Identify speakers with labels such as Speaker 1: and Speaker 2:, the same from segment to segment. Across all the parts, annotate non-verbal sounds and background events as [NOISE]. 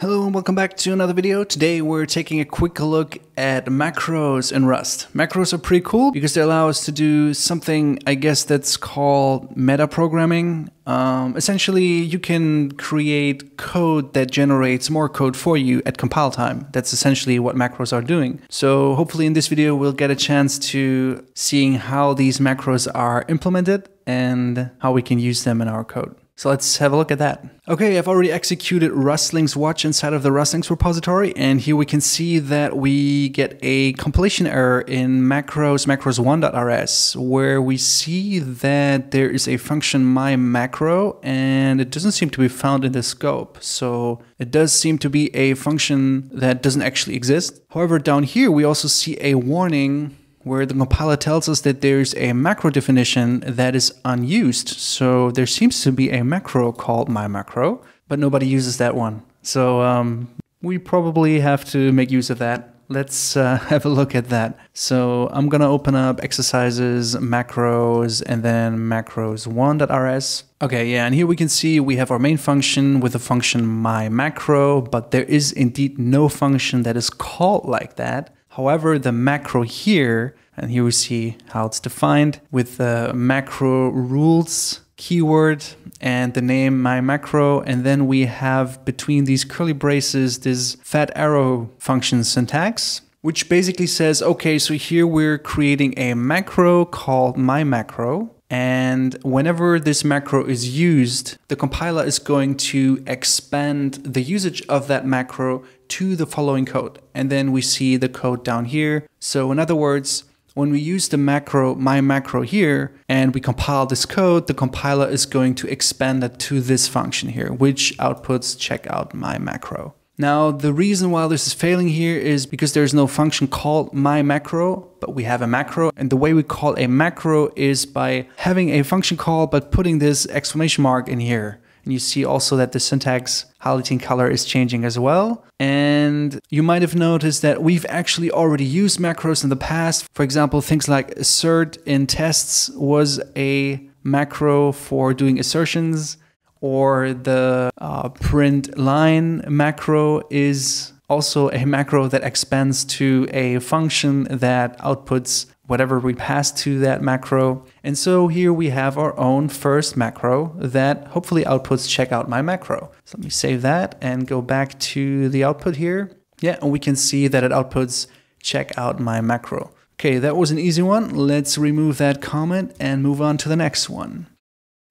Speaker 1: Hello and welcome back to another video. Today we're taking a quick look at macros in Rust. Macros are pretty cool because they allow us to do something, I guess that's called metaprogramming. Um, essentially, you can create code that generates more code for you at compile time. That's essentially what macros are doing. So hopefully in this video, we'll get a chance to seeing how these macros are implemented and how we can use them in our code. So let's have a look at that. Okay, I've already executed Rustling's watch inside of the Rustling's repository, and here we can see that we get a compilation error in macros macros1.rs, where we see that there is a function my macro, and it doesn't seem to be found in the scope. So it does seem to be a function that doesn't actually exist. However, down here we also see a warning where the compiler tells us that there's a macro definition that is unused. So there seems to be a macro called my macro, but nobody uses that one. So um, we probably have to make use of that. Let's uh, [LAUGHS] have a look at that. So I'm gonna open up exercises, macros, and then macros1.rs. Okay, yeah, and here we can see we have our main function with the function my macro, but there is indeed no function that is called like that. However, the macro here, and here we see how it's defined with the macro rules keyword and the name my macro. And then we have between these curly braces, this fat arrow function syntax, which basically says, okay, so here we're creating a macro called my macro. And whenever this macro is used, the compiler is going to expand the usage of that macro to the following code. And then we see the code down here. So in other words, when we use the macro, my macro here, and we compile this code, the compiler is going to expand that to this function here, which outputs check out my macro. Now, the reason why this is failing here is because there's no function called my macro, but we have a macro. And the way we call a macro is by having a function call, but putting this exclamation mark in here. And you see also that the syntax highlighting color is changing as well. And you might have noticed that we've actually already used macros in the past. For example, things like assert in tests was a macro for doing assertions or the uh, print line macro is also a macro that expands to a function that outputs whatever we pass to that macro. And so here we have our own first macro that hopefully outputs check out my macro. So let me save that and go back to the output here. Yeah, and we can see that it outputs check out my macro. Okay, that was an easy one. Let's remove that comment and move on to the next one.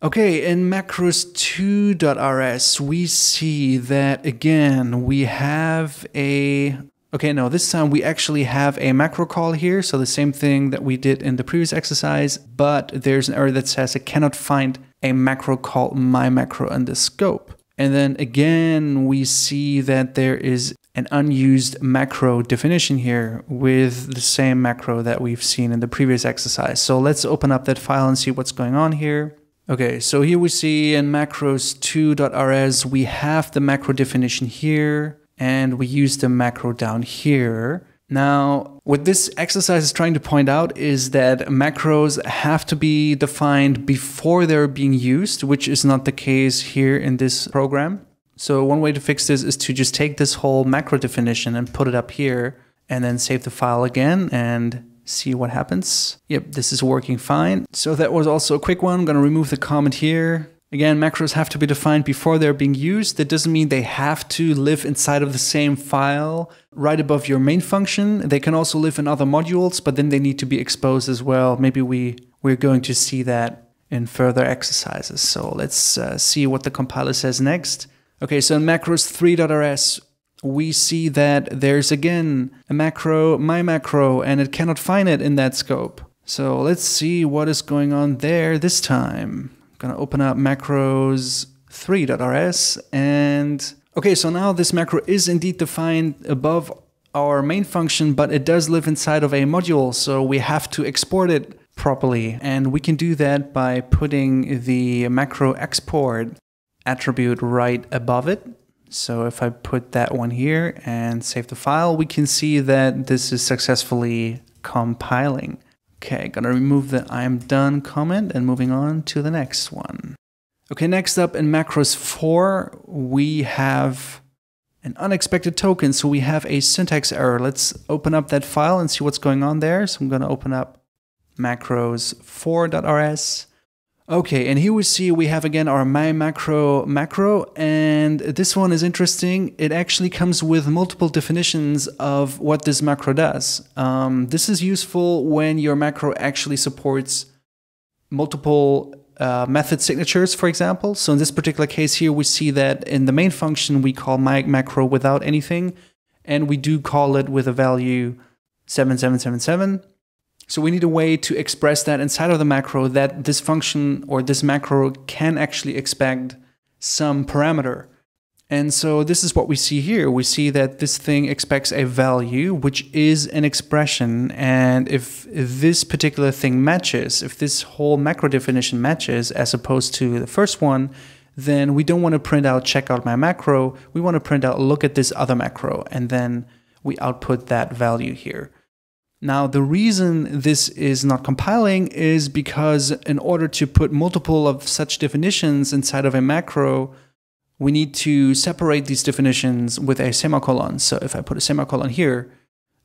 Speaker 1: Okay, in macros2.rs, we see that again, we have a Okay, now this time we actually have a macro call here. So the same thing that we did in the previous exercise, but there's an error that says it cannot find a macro called my macro in the scope. And then again, we see that there is an unused macro definition here with the same macro that we've seen in the previous exercise. So let's open up that file and see what's going on here. Okay, so here we see in macros2.rs, we have the macro definition here and we use the macro down here. Now, what this exercise is trying to point out is that macros have to be defined before they're being used, which is not the case here in this program. So one way to fix this is to just take this whole macro definition and put it up here and then save the file again and see what happens. Yep, this is working fine. So that was also a quick one. I'm gonna remove the comment here. Again, macros have to be defined before they're being used. That doesn't mean they have to live inside of the same file right above your main function. They can also live in other modules, but then they need to be exposed as well. Maybe we, we're going to see that in further exercises. So let's uh, see what the compiler says next. Okay, so in macros 3.rs, we see that there's again a macro, my macro, and it cannot find it in that scope. So let's see what is going on there this time. I'm gonna open up macros 3.rs and okay, so now this macro is indeed defined above our main function, but it does live inside of a module. So we have to export it properly. And we can do that by putting the macro export attribute right above it. So if I put that one here and save the file, we can see that this is successfully compiling. Okay, gonna remove the I'm done comment and moving on to the next one. Okay, next up in macros 4, we have an unexpected token. So we have a syntax error. Let's open up that file and see what's going on there. So I'm gonna open up macros4.rs Okay, and here we see we have again our my macro macro, and this one is interesting. It actually comes with multiple definitions of what this macro does. Um, this is useful when your macro actually supports multiple uh, method signatures, for example. So in this particular case here, we see that in the main function, we call my macro without anything, and we do call it with a value 7777. So we need a way to express that inside of the macro that this function or this macro can actually expect some parameter. And so this is what we see here. We see that this thing expects a value, which is an expression. And if, this particular thing matches, if this whole macro definition matches as opposed to the first one, then we don't want to print out check out my macro. We want to print out look at this other macro. And then we output that value here. Now, the reason this is not compiling is because in order to put multiple of such definitions inside of a macro, we need to separate these definitions with a semicolon. So if I put a semicolon here,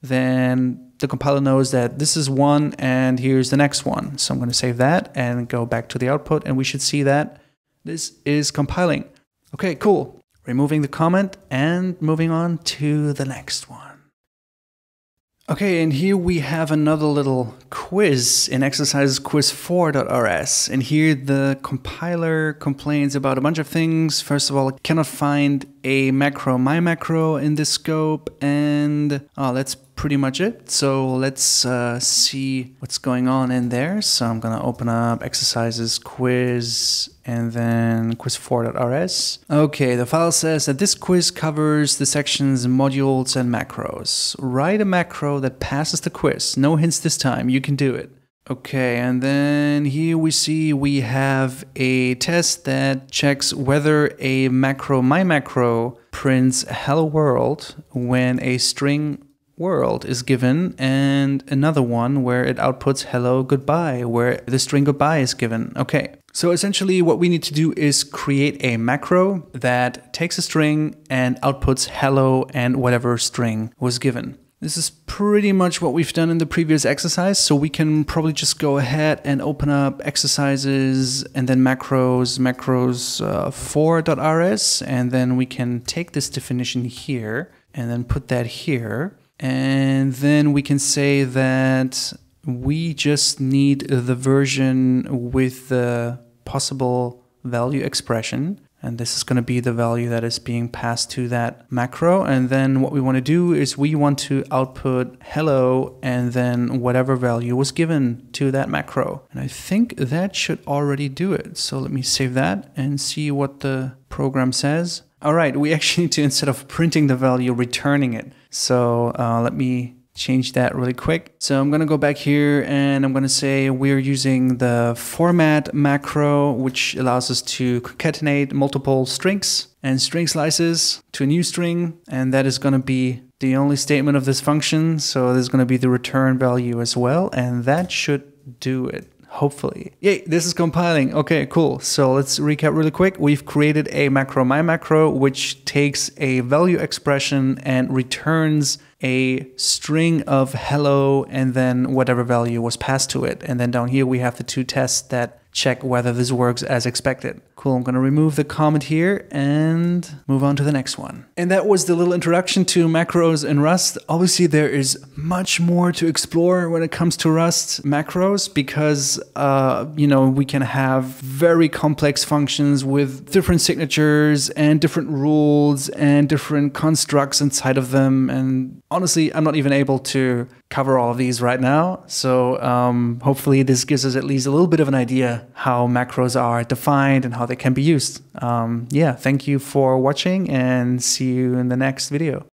Speaker 1: then the compiler knows that this is one and here's the next one. So I'm going to save that and go back to the output and we should see that this is compiling. Okay, cool. Removing the comment and moving on to the next one. Okay, and here we have another little quiz in exercise quiz 4.rs. And here the compiler complains about a bunch of things. First of all, cannot find a macro, my macro in the scope. And oh, let's pretty much it. So let's uh, see what's going on in there. So I'm gonna open up exercises, quiz, and then quiz4.rs. Okay, the file says that this quiz covers the sections modules and macros. Write a macro that passes the quiz. No hints this time, you can do it. Okay, and then here we see we have a test that checks whether a macro, my macro, prints hello world when a string world is given and another one where it outputs hello goodbye where the string goodbye is given. Okay. So essentially what we need to do is create a macro that takes a string and outputs hello and whatever string was given. This is pretty much what we've done in the previous exercise, so we can probably just go ahead and open up exercises and then macros, macros uh, 4.rs, and then we can take this definition here and then put that here. And then we can say that we just need the version with the possible value expression. And this is going to be the value that is being passed to that macro. And then what we want to do is we want to output hello and then whatever value was given to that macro. And I think that should already do it. So let me save that and see what the program says. All right, we [LAUGHS] actually need to, instead of printing the value, returning it. So uh, let me change that really quick. So I'm gonna go back here and I'm gonna say we're using the format macro, which allows us to concatenate multiple strings and string slices to a new string. And that is gonna be the only statement of this function. So there's gonna be the return value as well. And that should do it hopefully. Yay, this is compiling. Okay, cool. So let's recap really quick. We've created a macro, my macro, which takes a value expression and returns a string of hello and then whatever value was passed to it. And then down here, we have the two tests that check whether this works as expected. Cool, I'm gonna remove the comment here and move on to the next one. And that was the little introduction to macros in Rust. Obviously there is much more to explore when it comes to Rust macros because, uh, you know, we can have very complex functions with different signatures and different rules and different constructs inside of them. And honestly, I'm not even able to cover all of these right now. So um, hopefully this gives us at least a little bit of an idea how macros are defined and how how they can be used. Um, yeah, thank you for watching and see you in the next video.